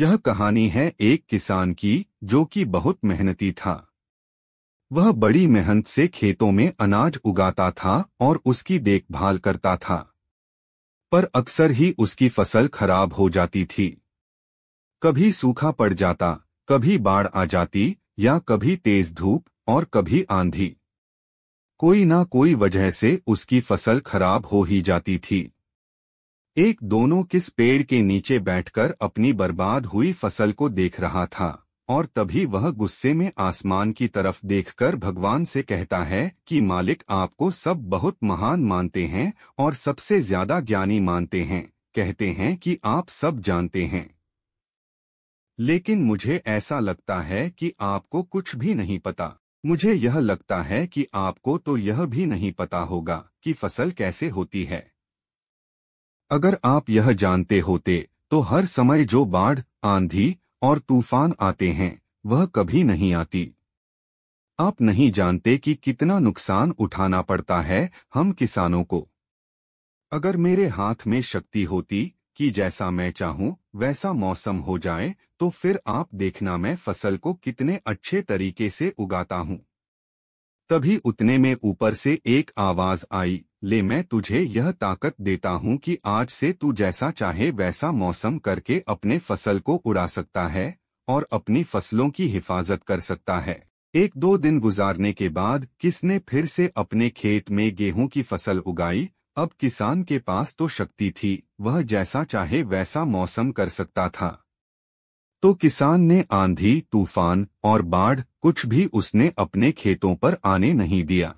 यह कहानी है एक किसान की जो कि बहुत मेहनती था वह बड़ी मेहनत से खेतों में अनाज उगाता था और उसकी देखभाल करता था पर अक्सर ही उसकी फसल खराब हो जाती थी कभी सूखा पड़ जाता कभी बाढ़ आ जाती या कभी तेज धूप और कभी आंधी कोई ना कोई वजह से उसकी फसल खराब हो ही जाती थी एक दोनों किस पेड़ के नीचे बैठकर अपनी बर्बाद हुई फसल को देख रहा था और तभी वह गुस्से में आसमान की तरफ देखकर भगवान से कहता है कि मालिक आपको सब बहुत महान मानते हैं और सबसे ज्यादा ज्ञानी मानते हैं कहते हैं कि आप सब जानते हैं लेकिन मुझे ऐसा लगता है कि आपको कुछ भी नहीं पता मुझे यह लगता है कि आपको तो यह भी नहीं पता होगा कि फसल कैसे होती है अगर आप यह जानते होते तो हर समय जो बाढ़ आंधी और तूफान आते हैं वह कभी नहीं आती आप नहीं जानते कि कितना नुकसान उठाना पड़ता है हम किसानों को अगर मेरे हाथ में शक्ति होती कि जैसा मैं चाहूं वैसा मौसम हो जाए तो फिर आप देखना मैं फसल को कितने अच्छे तरीके से उगाता हूं तभी उतने में ऊपर से एक आवाज आई ले मैं तुझे यह ताकत देता हूँ कि आज से तू जैसा चाहे वैसा मौसम करके अपने फसल को उड़ा सकता है और अपनी फसलों की हिफाजत कर सकता है एक दो दिन गुजारने के बाद किसने फिर से अपने खेत में गेहूं की फसल उगाई अब किसान के पास तो शक्ति थी वह जैसा चाहे वैसा मौसम कर सकता था तो किसान ने आंधी तूफान और बाढ़ कुछ भी उसने अपने खेतों पर आने नहीं दिया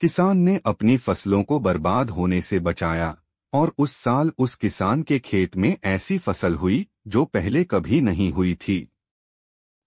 किसान ने अपनी फसलों को बर्बाद होने से बचाया और उस साल उस किसान के खेत में ऐसी फसल हुई जो पहले कभी नहीं हुई थी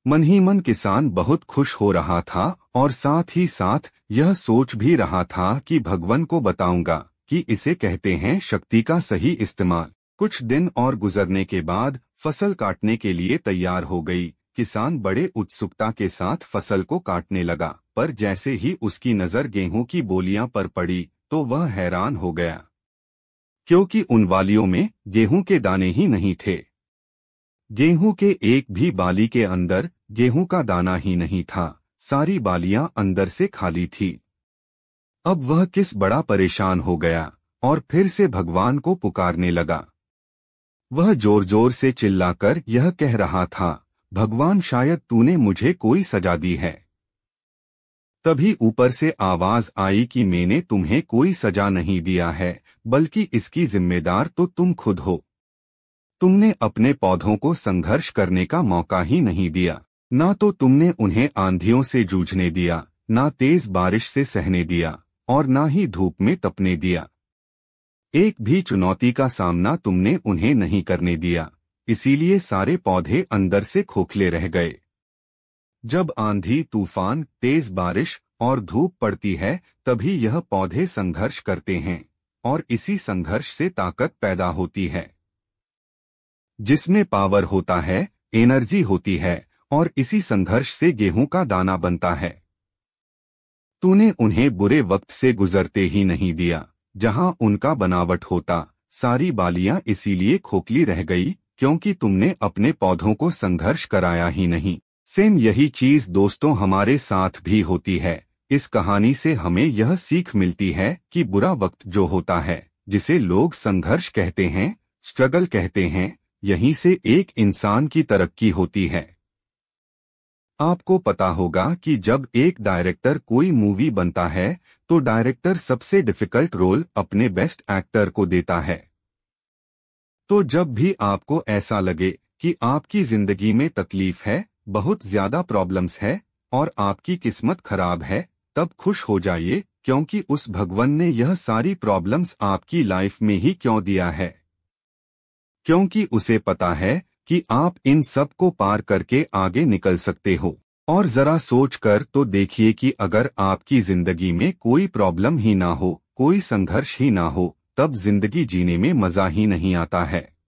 मन ही मन किसान बहुत खुश हो रहा था और साथ ही साथ यह सोच भी रहा था कि भगवान को बताऊंगा कि इसे कहते हैं शक्ति का सही इस्तेमाल कुछ दिन और गुजरने के बाद फसल काटने के लिए तैयार हो गई किसान बड़े उत्सुकता के साथ फसल को काटने लगा पर जैसे ही उसकी नज़र गेहूं की बोलियां पर पड़ी तो वह हैरान हो गया क्योंकि उन वालियों में गेहूं के दाने ही नहीं थे गेहूं के एक भी बाली के अंदर गेहूं का दाना ही नहीं था सारी बालियां अंदर से खाली थी अब वह किस बड़ा परेशान हो गया और फिर से भगवान को पुकारने लगा वह जोर जोर से चिल्लाकर यह कह रहा था भगवान शायद तूने मुझे कोई सजा दी है तभी ऊपर से आवाज आई कि मैंने तुम्हें कोई सजा नहीं दिया है बल्कि इसकी जिम्मेदार तो तुम खुद हो तुमने अपने पौधों को संघर्ष करने का मौका ही नहीं दिया ना तो तुमने उन्हें आंधियों से जूझने दिया ना तेज बारिश से सहने दिया और ना ही धूप में तपने दिया एक भी चुनौती का सामना तुमने उन्हें नहीं करने दिया इसीलिए सारे पौधे अंदर से खोखले रह गए जब आंधी तूफान तेज बारिश और धूप पड़ती है तभी यह पौधे संघर्ष करते हैं और इसी संघर्ष से ताकत पैदा होती है जिसमें पावर होता है एनर्जी होती है और इसी संघर्ष से गेहूं का दाना बनता है तूने उन्हें बुरे वक्त से गुजरते ही नहीं दिया जहां उनका बनावट होता सारी बालियां इसीलिए खोखली रह गई क्योंकि तुमने अपने पौधों को संघर्ष कराया ही नहीं सेम यही चीज दोस्तों हमारे साथ भी होती है इस कहानी से हमें यह सीख मिलती है कि बुरा वक्त जो होता है जिसे लोग संघर्ष कहते हैं स्ट्रगल कहते हैं यहीं से एक इंसान की तरक्की होती है आपको पता होगा कि जब एक डायरेक्टर कोई मूवी बनता है तो डायरेक्टर सबसे डिफिकल्ट रोल अपने बेस्ट एक्टर को देता है तो जब भी आपको ऐसा लगे कि आपकी जिंदगी में तकलीफ है बहुत ज्यादा प्रॉब्लम्स है और आपकी किस्मत खराब है तब खुश हो जाइए क्योंकि उस भगवान ने यह सारी प्रॉब्लम्स आपकी लाइफ में ही क्यों दिया है क्योंकि उसे पता है कि आप इन सब को पार करके आगे निकल सकते हो और जरा सोच कर तो देखिए कि अगर आपकी जिंदगी में कोई प्रॉब्लम ही ना हो कोई संघर्ष ही ना हो तब जिंदगी जीने में मज़ा ही नहीं आता है